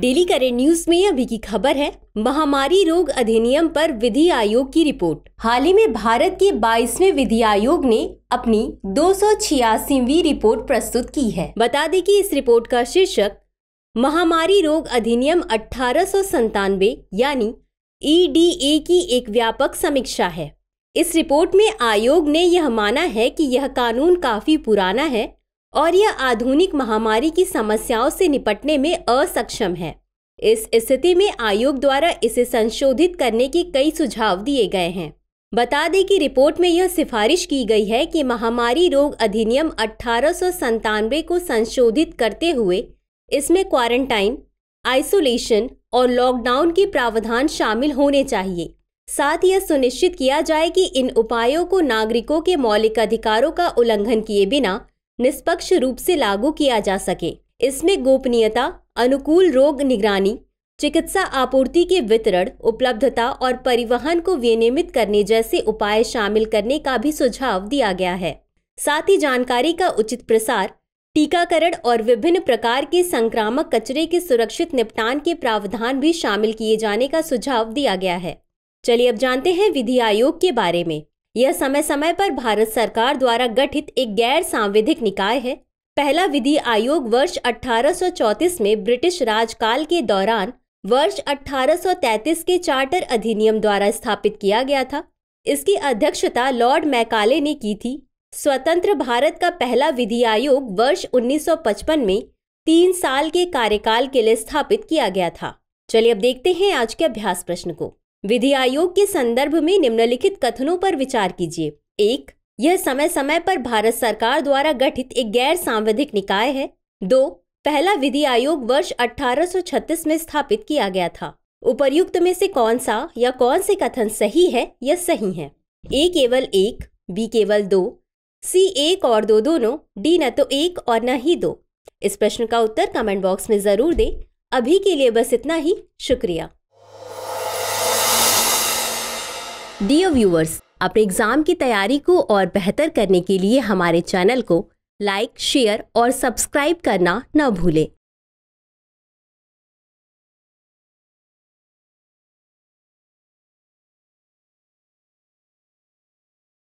daily current news में अभी की खबर है महामारी रोग अधिनियम पर विधि आयोग की रिपोर्ट हाल ही में भारत के 22वें विधि आयोग ने अपनी दो रिपोर्ट प्रस्तुत की है बता दें कि इस रिपोर्ट का शीर्षक महामारी रोग अधिनियम अठारह यानी ईडीए e की एक व्यापक समीक्षा है इस रिपोर्ट में आयोग ने यह माना है कि यह कानून काफी पुराना है और यह आधुनिक महामारी की समस्याओं से निपटने में असक्षम है इस स्थिति में आयोग द्वारा इसे संशोधित करने के कई सुझाव दिए गए हैं बता दें कि रिपोर्ट में यह सिफारिश की गई है कि महामारी रोग अधिनियम अठारह को संशोधित करते हुए इसमें क्वारंटाइन आइसोलेशन और लॉकडाउन के प्रावधान शामिल होने चाहिए साथ ही यह सुनिश्चित किया जाए कि इन उपायों को नागरिकों के मौलिक अधिकारों का उल्लंघन किए बिना निष्पक्ष रूप से लागू किया जा सके इसमें गोपनीयता अनुकूल रोग निगरानी चिकित्सा आपूर्ति के वितरण उपलब्धता और परिवहन को विनियमित करने जैसे उपाय शामिल करने का भी सुझाव दिया गया है साथ ही जानकारी का उचित प्रसार टीकाकरण और विभिन्न प्रकार के संक्रामक कचरे के सुरक्षित निपटान के प्रावधान भी शामिल किए जाने का सुझाव दिया गया है चलिए अब जानते हैं विधि आयोग के बारे में यह समय समय पर भारत सरकार द्वारा गठित एक गैर सांविधिक निकाय है पहला विधि आयोग वर्ष 1834 में ब्रिटिश राजकाल के दौरान वर्ष 1833 के चार्टर अधिनियम द्वारा स्थापित किया गया था इसकी अध्यक्षता लॉर्ड मैकाले ने की थी स्वतंत्र भारत का पहला विधि आयोग वर्ष 1955 में तीन साल के कार्यकाल के लिए स्थापित किया गया था चलिए अब देखते हैं आज के अभ्यास प्रश्न को विधि आयोग के संदर्भ में निम्नलिखित कथनों पर विचार कीजिए एक यह समय समय पर भारत सरकार द्वारा गठित एक गैर सांविधिक निकाय है दो पहला विधि आयोग वर्ष 1836 में स्थापित किया गया था उपर्युक्त में से कौन सा या कौन से कथन सही है या सही है ए केवल एक बी केवल दो सी एक और दो दोनों डी न तो एक और न ही दो इस प्रश्न का उत्तर कमेंट बॉक्स में जरूर दें अभी के लिए बस इतना ही शुक्रिया डियर व्यूअर्स अपने एग्जाम की तैयारी को और बेहतर करने के लिए हमारे चैनल को लाइक शेयर और सब्सक्राइब करना न भूलें